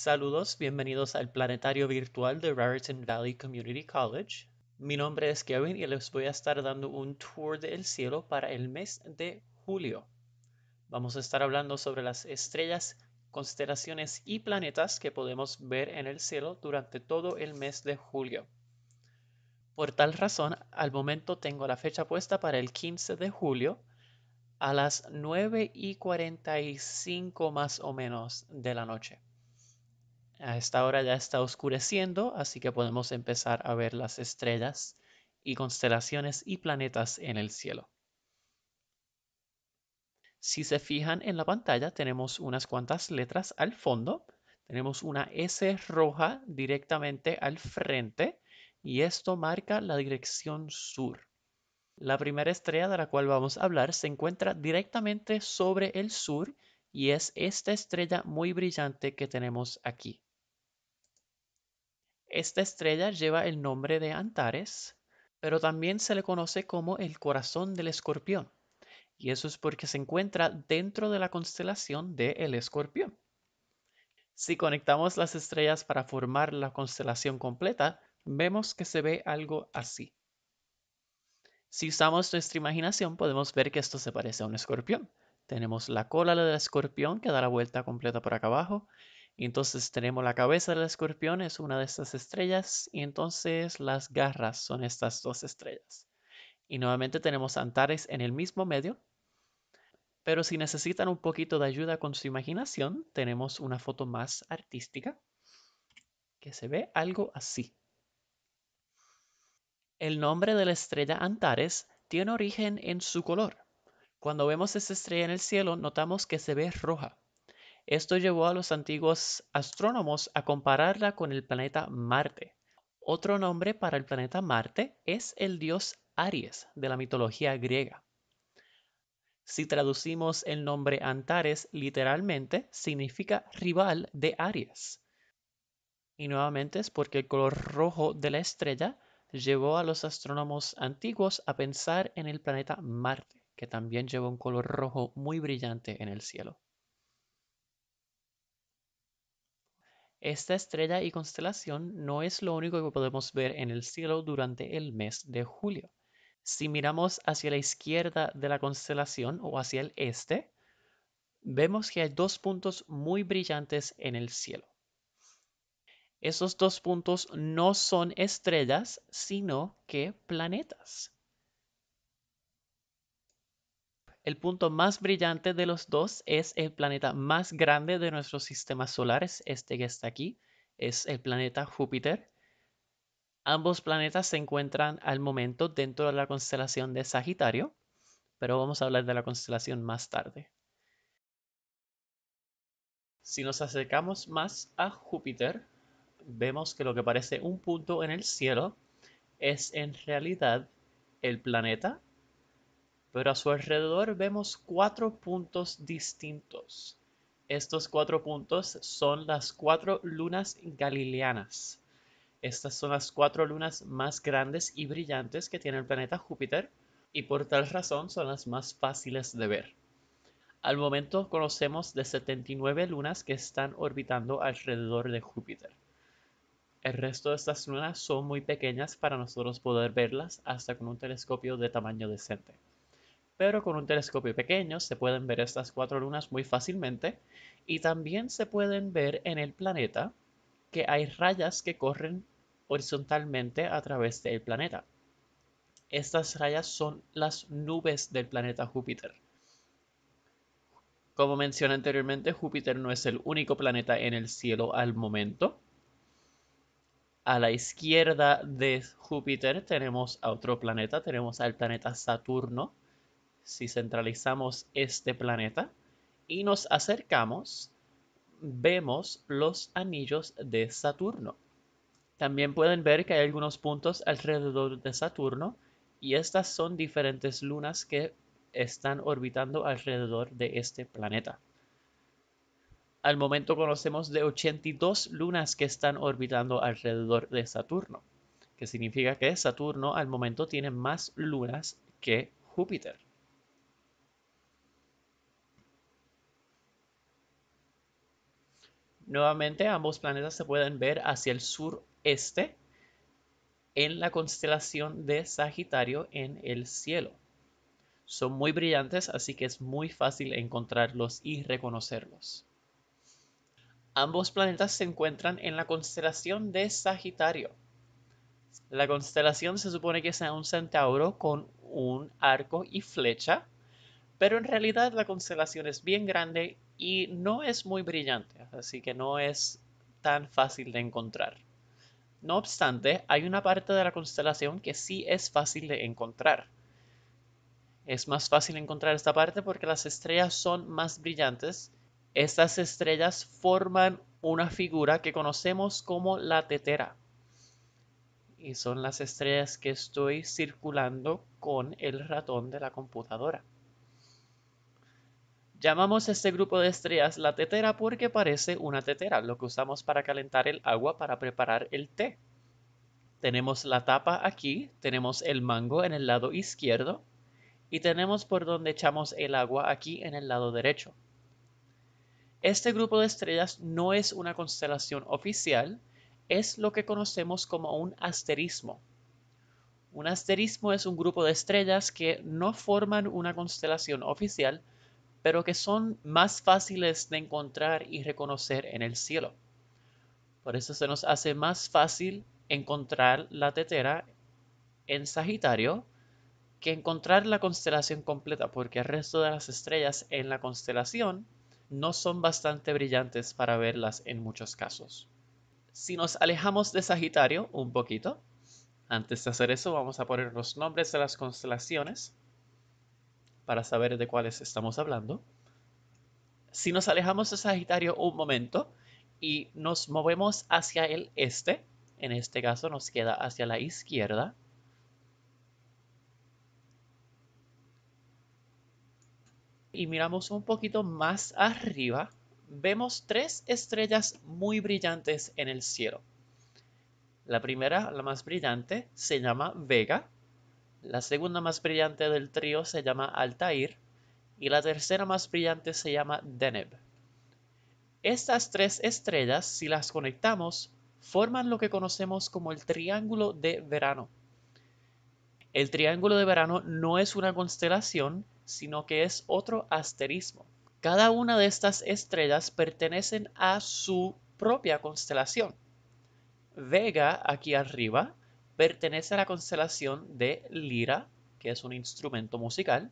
Saludos, bienvenidos al planetario virtual de Raritan Valley Community College. Mi nombre es Kevin y les voy a estar dando un tour del cielo para el mes de julio. Vamos a estar hablando sobre las estrellas, constelaciones y planetas que podemos ver en el cielo durante todo el mes de julio. Por tal razón, al momento tengo la fecha puesta para el 15 de julio a las 9 y 45 más o menos de la noche. A esta hora ya está oscureciendo, así que podemos empezar a ver las estrellas y constelaciones y planetas en el cielo. Si se fijan en la pantalla, tenemos unas cuantas letras al fondo. Tenemos una S roja directamente al frente y esto marca la dirección sur. La primera estrella de la cual vamos a hablar se encuentra directamente sobre el sur y es esta estrella muy brillante que tenemos aquí. Esta estrella lleva el nombre de Antares, pero también se le conoce como el corazón del escorpión, y eso es porque se encuentra dentro de la constelación del escorpión. Si conectamos las estrellas para formar la constelación completa, vemos que se ve algo así. Si usamos nuestra imaginación, podemos ver que esto se parece a un escorpión. Tenemos la cola del escorpión que da la vuelta completa por acá abajo y entonces tenemos la cabeza del escorpión, es una de estas estrellas, y entonces las garras son estas dos estrellas. Y nuevamente tenemos Antares en el mismo medio. Pero si necesitan un poquito de ayuda con su imaginación, tenemos una foto más artística que se ve algo así. El nombre de la estrella Antares tiene origen en su color. Cuando vemos esta estrella en el cielo, notamos que se ve roja. Esto llevó a los antiguos astrónomos a compararla con el planeta Marte. Otro nombre para el planeta Marte es el dios Aries de la mitología griega. Si traducimos el nombre Antares literalmente, significa rival de Aries. Y nuevamente es porque el color rojo de la estrella llevó a los astrónomos antiguos a pensar en el planeta Marte, que también lleva un color rojo muy brillante en el cielo. Esta estrella y constelación no es lo único que podemos ver en el cielo durante el mes de julio. Si miramos hacia la izquierda de la constelación o hacia el este, vemos que hay dos puntos muy brillantes en el cielo. Esos dos puntos no son estrellas, sino que planetas. El punto más brillante de los dos es el planeta más grande de nuestros sistemas solares, este que está aquí, es el planeta Júpiter. Ambos planetas se encuentran al momento dentro de la constelación de Sagitario, pero vamos a hablar de la constelación más tarde. Si nos acercamos más a Júpiter, vemos que lo que parece un punto en el cielo es en realidad el planeta pero a su alrededor vemos cuatro puntos distintos. Estos cuatro puntos son las cuatro lunas galileanas. Estas son las cuatro lunas más grandes y brillantes que tiene el planeta Júpiter y por tal razón son las más fáciles de ver. Al momento conocemos de 79 lunas que están orbitando alrededor de Júpiter. El resto de estas lunas son muy pequeñas para nosotros poder verlas hasta con un telescopio de tamaño decente pero con un telescopio pequeño se pueden ver estas cuatro lunas muy fácilmente y también se pueden ver en el planeta que hay rayas que corren horizontalmente a través del planeta. Estas rayas son las nubes del planeta Júpiter. Como mencioné anteriormente, Júpiter no es el único planeta en el cielo al momento. A la izquierda de Júpiter tenemos a otro planeta, tenemos al planeta Saturno, si centralizamos este planeta y nos acercamos, vemos los anillos de Saturno. También pueden ver que hay algunos puntos alrededor de Saturno y estas son diferentes lunas que están orbitando alrededor de este planeta. Al momento conocemos de 82 lunas que están orbitando alrededor de Saturno, que significa que Saturno al momento tiene más lunas que Júpiter. Nuevamente, ambos planetas se pueden ver hacia el sureste en la constelación de Sagitario en el cielo. Son muy brillantes, así que es muy fácil encontrarlos y reconocerlos. Ambos planetas se encuentran en la constelación de Sagitario. La constelación se supone que sea un centauro con un arco y flecha, pero en realidad la constelación es bien grande y no es muy brillante, así que no es tan fácil de encontrar. No obstante, hay una parte de la constelación que sí es fácil de encontrar. Es más fácil encontrar esta parte porque las estrellas son más brillantes. Estas estrellas forman una figura que conocemos como la tetera. Y son las estrellas que estoy circulando con el ratón de la computadora. Llamamos a este grupo de estrellas la tetera porque parece una tetera, lo que usamos para calentar el agua para preparar el té. Tenemos la tapa aquí, tenemos el mango en el lado izquierdo y tenemos por donde echamos el agua aquí en el lado derecho. Este grupo de estrellas no es una constelación oficial, es lo que conocemos como un asterismo. Un asterismo es un grupo de estrellas que no forman una constelación oficial, pero que son más fáciles de encontrar y reconocer en el cielo. Por eso se nos hace más fácil encontrar la tetera en Sagitario que encontrar la constelación completa, porque el resto de las estrellas en la constelación no son bastante brillantes para verlas en muchos casos. Si nos alejamos de Sagitario un poquito, antes de hacer eso vamos a poner los nombres de las constelaciones para saber de cuáles estamos hablando. Si nos alejamos de Sagitario un momento y nos movemos hacia el este, en este caso nos queda hacia la izquierda. Y miramos un poquito más arriba, vemos tres estrellas muy brillantes en el cielo. La primera, la más brillante, se llama Vega, la segunda más brillante del trío se llama Altair y la tercera más brillante se llama Deneb. Estas tres estrellas, si las conectamos, forman lo que conocemos como el Triángulo de Verano. El Triángulo de Verano no es una constelación, sino que es otro asterismo. Cada una de estas estrellas pertenecen a su propia constelación. Vega, aquí arriba, Pertenece a la constelación de Lira, que es un instrumento musical.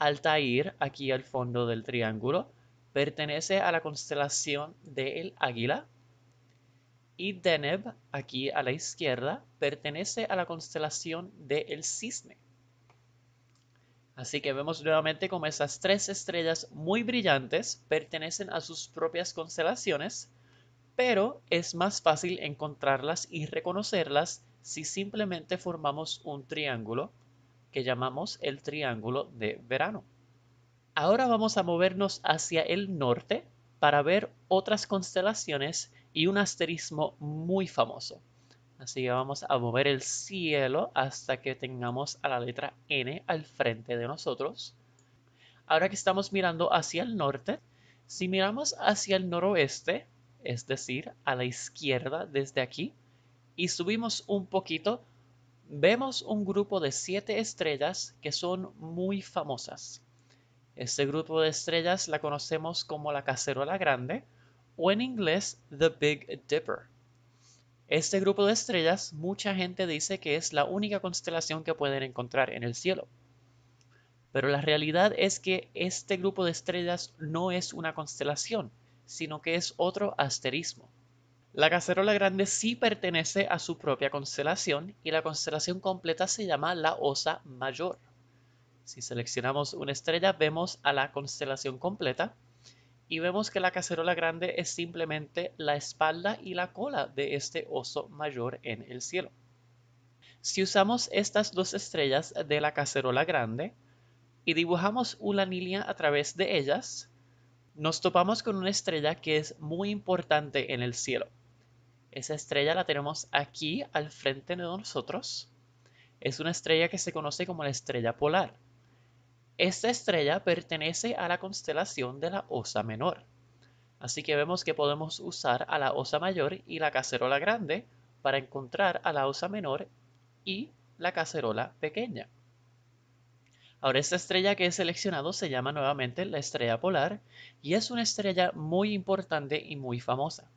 Altair, aquí al fondo del triángulo, pertenece a la constelación del Águila. Y Deneb, aquí a la izquierda, pertenece a la constelación del Cisne. Así que vemos nuevamente como esas tres estrellas muy brillantes pertenecen a sus propias constelaciones, pero es más fácil encontrarlas y reconocerlas si simplemente formamos un triángulo que llamamos el triángulo de verano. Ahora vamos a movernos hacia el norte para ver otras constelaciones y un asterismo muy famoso. Así que vamos a mover el cielo hasta que tengamos a la letra N al frente de nosotros. Ahora que estamos mirando hacia el norte, si miramos hacia el noroeste, es decir, a la izquierda desde aquí, y subimos un poquito, vemos un grupo de siete estrellas que son muy famosas. Este grupo de estrellas la conocemos como la Cacerola Grande o en inglés The Big Dipper. Este grupo de estrellas mucha gente dice que es la única constelación que pueden encontrar en el cielo. Pero la realidad es que este grupo de estrellas no es una constelación, sino que es otro asterismo. La cacerola grande sí pertenece a su propia constelación y la constelación completa se llama la Osa Mayor. Si seleccionamos una estrella vemos a la constelación completa y vemos que la cacerola grande es simplemente la espalda y la cola de este oso mayor en el cielo. Si usamos estas dos estrellas de la cacerola grande y dibujamos una línea a través de ellas, nos topamos con una estrella que es muy importante en el cielo. Esa estrella la tenemos aquí al frente de nosotros. Es una estrella que se conoce como la estrella polar. Esta estrella pertenece a la constelación de la Osa Menor. Así que vemos que podemos usar a la Osa Mayor y la Cacerola Grande para encontrar a la Osa Menor y la Cacerola Pequeña. Ahora esta estrella que he seleccionado se llama nuevamente la estrella polar y es una estrella muy importante y muy famosa.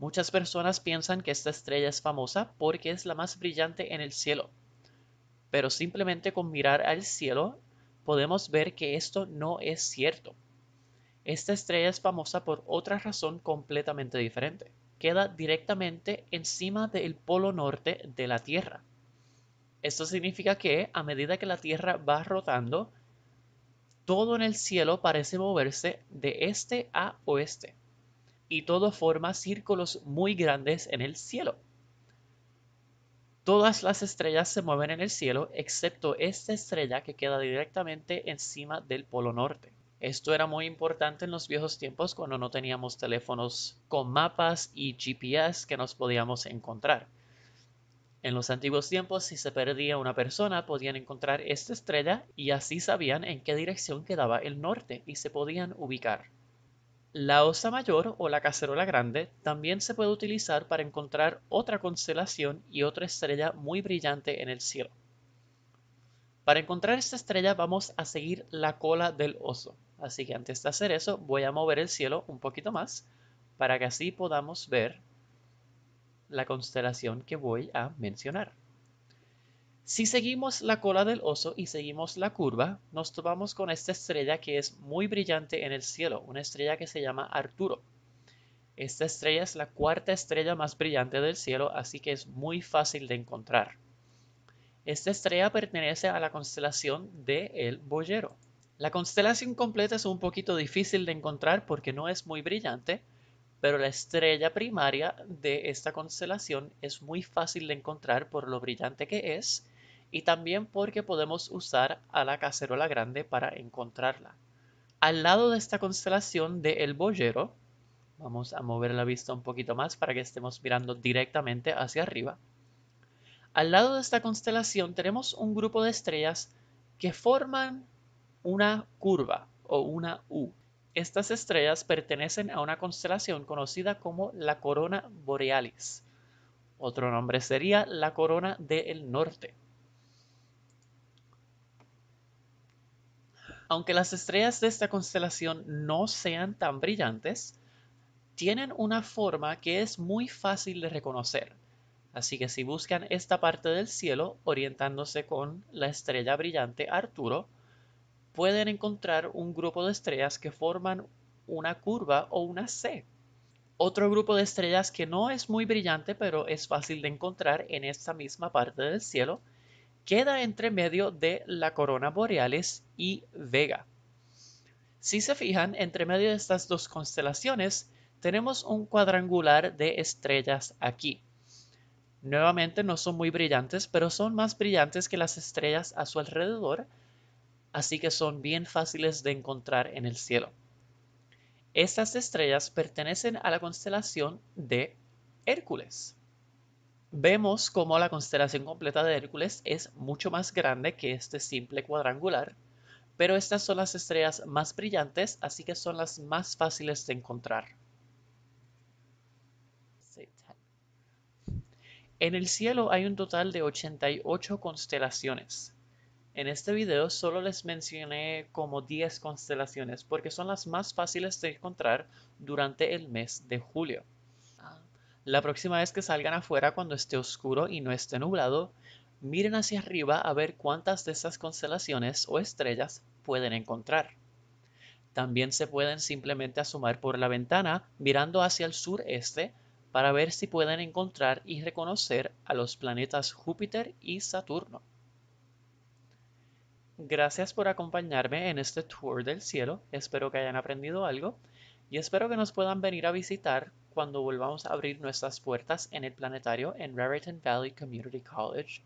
Muchas personas piensan que esta estrella es famosa porque es la más brillante en el cielo, pero simplemente con mirar al cielo podemos ver que esto no es cierto. Esta estrella es famosa por otra razón completamente diferente. Queda directamente encima del polo norte de la Tierra. Esto significa que a medida que la Tierra va rotando, todo en el cielo parece moverse de este a oeste y todo forma círculos muy grandes en el cielo. Todas las estrellas se mueven en el cielo excepto esta estrella que queda directamente encima del polo norte. Esto era muy importante en los viejos tiempos cuando no teníamos teléfonos con mapas y GPS que nos podíamos encontrar. En los antiguos tiempos, si se perdía una persona, podían encontrar esta estrella y así sabían en qué dirección quedaba el norte y se podían ubicar. La osa mayor o la cacerola grande también se puede utilizar para encontrar otra constelación y otra estrella muy brillante en el cielo. Para encontrar esta estrella vamos a seguir la cola del oso, así que antes de hacer eso voy a mover el cielo un poquito más para que así podamos ver la constelación que voy a mencionar. Si seguimos la cola del oso y seguimos la curva, nos topamos con esta estrella que es muy brillante en el cielo, una estrella que se llama Arturo. Esta estrella es la cuarta estrella más brillante del cielo, así que es muy fácil de encontrar. Esta estrella pertenece a la constelación de El Boyero. La constelación completa es un poquito difícil de encontrar porque no es muy brillante, pero la estrella primaria de esta constelación es muy fácil de encontrar por lo brillante que es y también porque podemos usar a la cacerola grande para encontrarla. Al lado de esta constelación de El Boyero, vamos a mover la vista un poquito más para que estemos mirando directamente hacia arriba. Al lado de esta constelación tenemos un grupo de estrellas que forman una curva o una U. Estas estrellas pertenecen a una constelación conocida como la corona borealis. Otro nombre sería la corona del norte. Aunque las estrellas de esta constelación no sean tan brillantes, tienen una forma que es muy fácil de reconocer. Así que si buscan esta parte del cielo orientándose con la estrella brillante Arturo, pueden encontrar un grupo de estrellas que forman una curva o una C. Otro grupo de estrellas que no es muy brillante pero es fácil de encontrar en esta misma parte del cielo queda entre medio de la corona Boreales y Vega. Si se fijan, entre medio de estas dos constelaciones tenemos un cuadrangular de estrellas aquí. Nuevamente no son muy brillantes, pero son más brillantes que las estrellas a su alrededor, así que son bien fáciles de encontrar en el cielo. Estas estrellas pertenecen a la constelación de Hércules. Vemos cómo la constelación completa de Hércules es mucho más grande que este simple cuadrangular, pero estas son las estrellas más brillantes, así que son las más fáciles de encontrar. En el cielo hay un total de 88 constelaciones. En este video solo les mencioné como 10 constelaciones porque son las más fáciles de encontrar durante el mes de julio. La próxima vez que salgan afuera cuando esté oscuro y no esté nublado, miren hacia arriba a ver cuántas de estas constelaciones o estrellas pueden encontrar. También se pueden simplemente asomar por la ventana mirando hacia el sureste para ver si pueden encontrar y reconocer a los planetas Júpiter y Saturno. Gracias por acompañarme en este tour del cielo, espero que hayan aprendido algo y espero que nos puedan venir a visitar cuando volvamos a abrir nuestras puertas en el planetario en Raritan Valley Community College